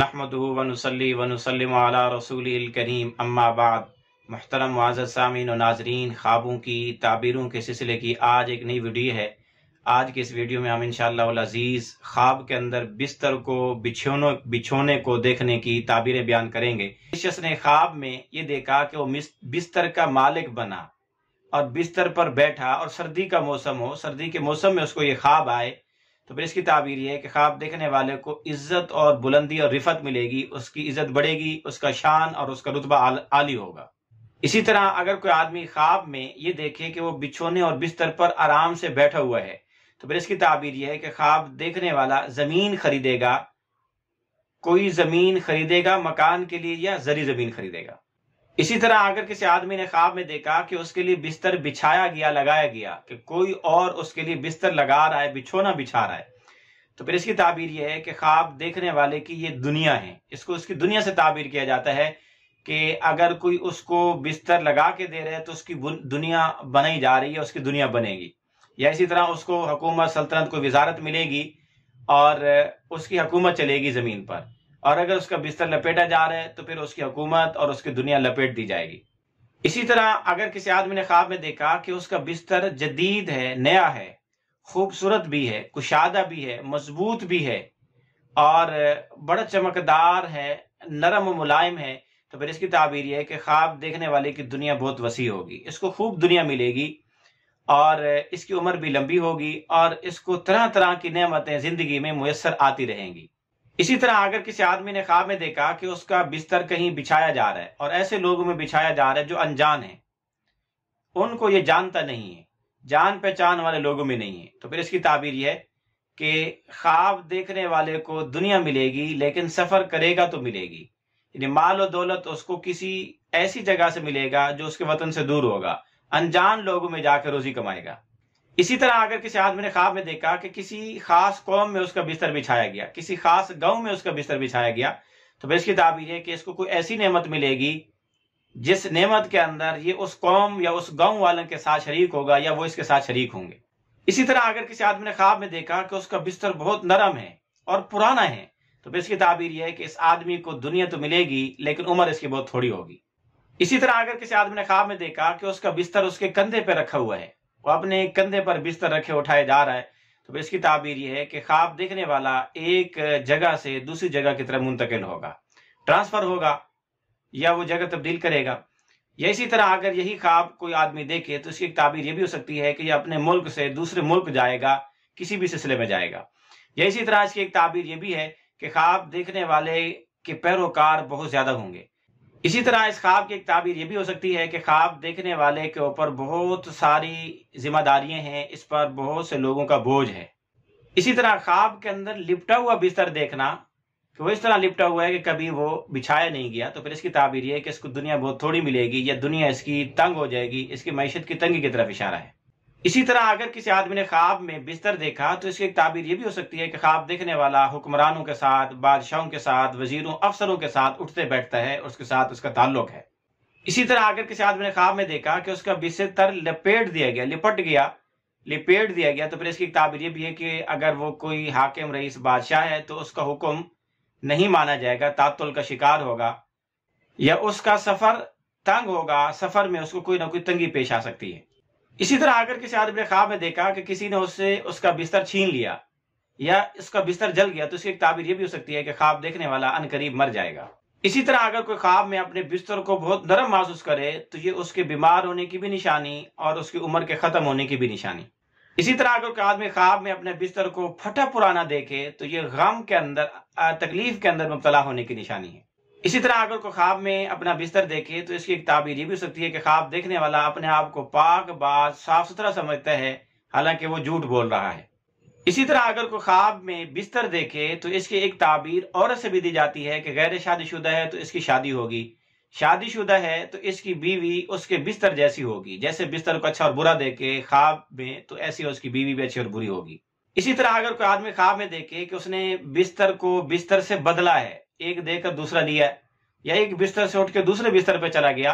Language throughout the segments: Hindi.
नहमदू वनसली वनसलम अला रसूल करीम अम्माबाद महतरम वाज सामिन और नाजरीन ख्वाबों की ताबीरों के सिलसिले की आज एक नई वीडियो है आज की इस वीडियो में हम इन अजीज़ ख्वाब के अंदर बिस्तर को बिछोनों बिछोने को देखने की ताबीरें बयान करेंगे इस शख्स ने ख्वाब में ये देखा कि वो बिस्तर का मालिक बना और बिस्तर पर बैठा और सर्दी का मौसम हो सर्दी के मौसम में उसको ये ख्वाब आए तो फिर इसकी ताबीर यह है कि ख्वाब देखने वाले को इज्जत और बुलंदी और रिफत मिलेगी उसकी इज्जत बढ़ेगी उसका शान और उसका रुतबा आली होगा इसी तरह अगर कोई आदमी ख्वाब में ये देखे कि वो बिछोने और बिस्तर पर आराम से बैठा हुआ है तो फिर इसकी ताबीर यह है कि ख्वाब देखने वाला जमीन खरीदेगा कोई जमीन खरीदेगा मकान के लिए या जरी जमीन खरीदेगा इसी तरह अगर किसी आदमी ने ख्वाब में देखा कि उसके लिए बिस्तर बिछाया गया लगाया गया कि कोई और उसके लिए बिस्तर लगा रहा है बिछोना बिछा रहा है तो फिर इसकी ताबीर यह है कि ख्वाब देखने वाले की ये दुनिया है इसको उसकी दुनिया से ताबीर किया जाता है कि अगर कोई उसको बिस्तर लगा के दे रहा है तो उसकी दुनिया बनाई जा रही है उसकी दुनिया बनेगी या इसी तरह उसको हुकूमत सल्तनत को वजारत मिलेगी और उसकी हकूमत चलेगी ज़मीन पर और अगर उसका बिस्तर लपेटा जा रहा है तो फिर उसकी हुकूमत और उसकी दुनिया लपेट दी जाएगी इसी तरह अगर किसी आदमी ने ख्वाब में देखा कि उसका बिस्तर जदीद है नया है खूबसूरत भी है कुशादा भी है मजबूत भी है और बड़ा चमकदार है नरम मुलायम है तो फिर इसकी ताबीर यह है कि ख्वाब देखने वाले की दुनिया बहुत वसी होगी इसको खूब दुनिया मिलेगी और इसकी उम्र भी लंबी होगी और इसको तरह तरह की नमतें जिंदगी में मैसर आती रहेंगी इसी तरह अगर किसी आदमी ने ख्वाब में देखा कि उसका बिस्तर कहीं बिछाया जा रहा है और ऐसे लोगों में बिछाया जा रहा है जो अनजान है उनको ये जानता नहीं है जान पहचान वाले लोगों में नहीं है तो फिर इसकी ताबीर यह है कि ख्वाब देखने वाले को दुनिया मिलेगी लेकिन सफर करेगा तो मिलेगी यानी माल और दौलत उसको किसी ऐसी जगह से मिलेगा जो उसके वतन से दूर होगा अनजान लोगों में जाकर रोजी कमाएगा इसी तरह अगर किसी आदमी ने ख्वाब में देखा कि किसी खास कौम में उसका बिस्तर बिछाया गया किसी खास गांव में उसका बिस्तर बिछाया गया तो बेस की ताबीर है कि इसको कोई ऐसी नेमत मिलेगी जिस नेमत के अंदर ये उस कौम या उस गांव वालों के साथ शरीक होगा या वो इसके साथ शरीक होंगे इसी तरह अगर किसी आदमी ने ख्वाब में देखा कि उसका बिस्तर बहुत नरम है और पुराना है तो बेस की ताबीर यह है कि इस आदमी को दुनिया तो मिलेगी लेकिन उम्र इसकी बहुत थोड़ी होगी इसी तरह अगर किसी आदमी ने ख्वाब में देखा कि उसका बिस्तर उसके कंधे पर रखा हुआ है वो अपने कंधे पर बिस्तर रखे उठाए जा रहा है तो इसकी ताबीर यह है कि ख्वाब देखने वाला एक जगह से दूसरी जगह की तरफ मुंतकिल होगा ट्रांसफर होगा या वो जगह तब्दील करेगा या इसी तरह अगर यही ख्वाब कोई आदमी देखे तो इसकी ताबीर यह भी हो सकती है कि यह अपने मुल्क से दूसरे मुल्क जाएगा किसी भी सिलसिले में जाएगा या इसी तरह इसकी एक ताबीर यह भी है कि ख्वाब देखने वाले के पैरोकार बहुत ज्यादा होंगे इसी तरह इस ख्वाब की एक ताबीर ये भी हो सकती है कि ख्वाब देखने वाले के ऊपर बहुत सारी जिम्मेदारियां हैं इस पर बहुत से लोगों का बोझ है इसी तरह ख्वाब के अंदर लिपटा हुआ बिस्तर देखना कि वो इस तरह लिपटा हुआ है कि कभी वो बिछाया नहीं गया तो फिर इसकी ताबीर यह है कि इसको दुनिया बहुत थोड़ी मिलेगी या दुनिया इसकी तंग हो जाएगी इसकी मीशत की तंगी की तरफ इशारा है इसी तरह अगर किसी आदमी ने ख्वाब में बिस्तर देखा तो इसकी एक ताबीर यह भी हो सकती है कि ख्वाब देखने वाला हुक्मरानों के साथ बादशाहों के साथ वजीरों अफसरों के साथ उठते बैठता है उसके साथ उसका ताल्लुक है इसी तरह अगर किसी आदमी ने ख्वाब में देखा कि उसका बिस्तर लपेट दिया गया लिपट गया लिपेट दिया गया तो फिर इसकी एक ताबीर यह भी है कि अगर वो कोई हाकिम रईस बादशाह है तो उसका हुक्म नहीं माना जाएगा तातुल का शिकार होगा या उसका सफर तंग होगा सफर में उसको कोई ना कोई तंगी पेश आ सकती है इसी तरह आकर किसी आदमी ने ख्वाब में देखा कि किसी ने उससे उसका बिस्तर छीन लिया या उसका बिस्तर जल गया तो इसकी ताबीर यह भी हो सकती है कि ख्वाब देखने वाला अन करीब मर जाएगा इसी तरह अगर कोई ख्वाब में अपने बिस्तर को बहुत नरम महसूस करे तो ये उसके बीमार होने की भी निशानी और उसकी उम्र के खत्म होने की भी निशानी इसी तरह अगर कोई आदमी ख्वाब में अपने बिस्तर को फटा पुराना देखे तो ये गम के अंदर तकलीफ के अंदर मुबतला होने की निशानी है इसी तरह अगर कोई ख्वाब में अपना बिस्तर देखे तो इसकी एक ताबीर ये भी हो सकती है कि ख्वाब देखने वाला अपने आप को पाक बाज साफ सुथरा समझता है हालांकि वो झूठ बोल रहा है इसी तरह अगर को ख्वाब में बिस्तर देखे तो इसकी एक ताबीर औरत से भी दी जाती है कि गैर शादीशुदा है तो इसकी शादी होगी शादीशुदा है तो इसकी बीवी उसके बिस्तर जैसी होगी जैसे बिस्तर को अच्छा और बुरा देखे ख्वाब में तो ऐसी उसकी बीवी भी अच्छी और बुरी होगी इसी तरह अगर कोई आदमी ख्वाब में देखे कि उसने बिस्तर को बिस्तर से बदला है एक देकर दूसरा लिया या एक बिस्तर से उठ के दूसरे बिस्तर पर चला गया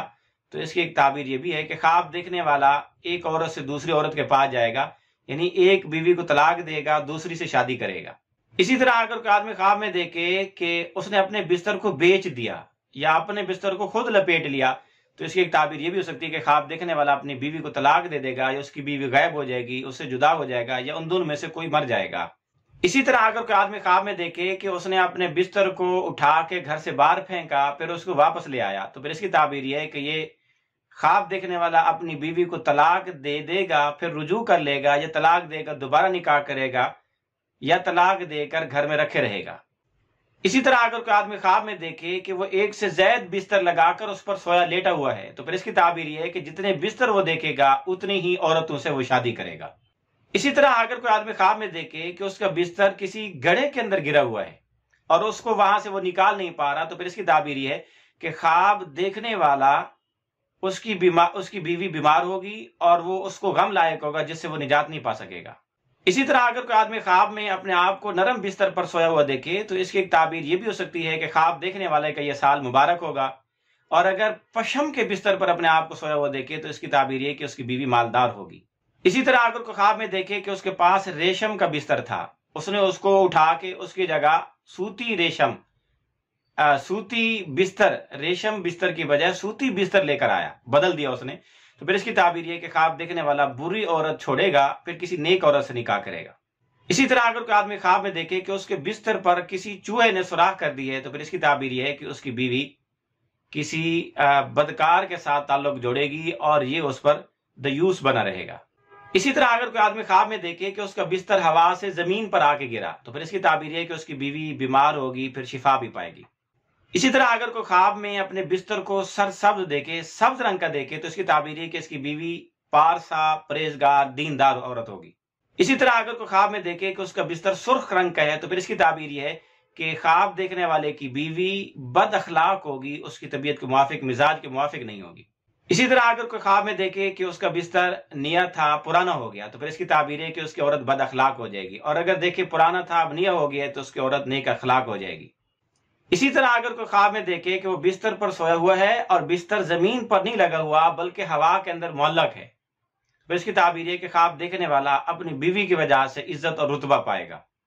तो इसकी एक ताबीर यह भी है कि ख्वाब देखने वाला एक औरत से दूसरी औरत के पास जाएगा यानी एक बीवी को तलाक देगा दूसरी से शादी करेगा इसी तरह अगर कोई आदमी ख्वाब में देखे कि उसने अपने बिस्तर को बेच दिया या अपने बिस्तर को खुद लपेट लिया तो इसकी एक ताबीर यह भी हो सकती है कि ख्वाब देखने वाला अपनी बीवी को तलाक दे देगा या उसकी बीवी गायब हो जाएगी उससे जुदा हो जाएगा या उन दोनों में से कोई मर जाएगा इसी तरह अगर कोई आदमी ख्वाब में देखे कि उसने अपने बिस्तर को उठा के घर से बाहर फेंका फिर उसको वापस ले आया तो फिर इसकी ताबीर यह है कि ये ख्वाब देखने वाला अपनी बीवी को तलाक दे देगा फिर रुजू कर लेगा या तलाक देकर दोबारा निकाह करेगा या तलाक देकर घर में रखे रहेगा इसी तरह अगर कोई आदमी ख्वाब में देखे कि वो एक से जैद बिस्तर लगाकर उस पर सोया लेटा हुआ है तो फिर इसकी ताबीर यह है कि जितने बिस्तर वो देखेगा उतनी ही औरतों से वो शादी करेगा इसी तरह अगर कोई आदमी ख्वाब में देखे कि उसका बिस्तर किसी गढ़े के अंदर गिरा हुआ है और उसको वहां से वो निकाल नहीं पा रहा तो फिर इसकी दाबीर है कि ख्वाब देखने वाला उसकी बीमार उसकी बीवी बीमार होगी और वो उसको गम लायक होगा जिससे वो निजात नहीं पा सकेगा इसी तरह अगर कोई आदमी ख्वाब में अपने आप को नरम बिस्तर पर सोया हुआ देखे तो इसकी एक ताबीर यह भी हो सकती है कि ख्वाब देखने वाले का यह साल मुबारक होगा और अगर पशम के बिस्तर पर अपने आप को सोया हुआ देखे तो इसकी ताबीर यह कि उसकी बीवी मालदार होगी इसी तरह आर्गुल को ख्वाब में देखे कि उसके पास रेशम का बिस्तर था उसने उसको उठा के उसकी जगह सूती रेशम आ, सूती बिस्तर रेशम बिस्तर की बजाय सूती बिस्तर लेकर आया बदल दिया उसने तो फिर इसकी ताबीर यह कि ख्वाब देखने वाला बुरी औरत छोड़ेगा फिर किसी नेक औरत से निकाह करेगा इसी तरह अगर कोई आदमी ख्वाब में देखे कि उसके बिस्तर पर किसी चूहे ने सुराख कर दी है तो फिर इसकी ताबीर यह है कि उसकी बीवी किसी बदकार के साथ ताल्लुक जोड़ेगी और ये उस पर दयूस बना रहेगा इसी तरह अगर कोई आदमी ख्वाब में देखे कि उसका बिस्तर हवा से जमीन पर आके गिरा तो फिर इसकी ताबीर है कि उसकी बीवी बीमार होगी फिर शिफा भी पाएगी इसी तरह अगर कोई ख्वाब में अपने बिस्तर को सर सब्ज देखे सब्ज रंग का देखे तो इसकी ताबीर है कि इसकी बीवी पारसा परहेजगार दीनदार औरत होगी इसी तरह अगर कोई ख्वाब में देखे कि उसका बिस्तर सुर्ख रंग का है तो फिर इसकी ताबीर यह है कि ख्वाब देखने वाले की बीवी बद अखलाक होगी उसकी तबीयत के मुआफिक मिजाज के मुआफिक नहीं होगी इसी तरह अगर कोई ख्वाब में देखे कि उसका बिस्तर निया था पुराना हो गया तो फिर इसकी ताबीर है कि उसकी औरत बद अखलाक हो जाएगी और अगर देखे पुराना था अब निया हो गया तो उसकी औरत नेक अखलाक हो जाएगी इसी तरह अगर कोई ख्वाब में देखे कि वो बिस्तर पर सोया हुआ है और बिस्तर जमीन पर नहीं लगा हुआ बल्कि हवा के अंदर मोलक है तो इसकी ताबीर है कि ख्वाब देखने वाला अपनी बीवी की वजह से इज्जत और रुतबा पाएगा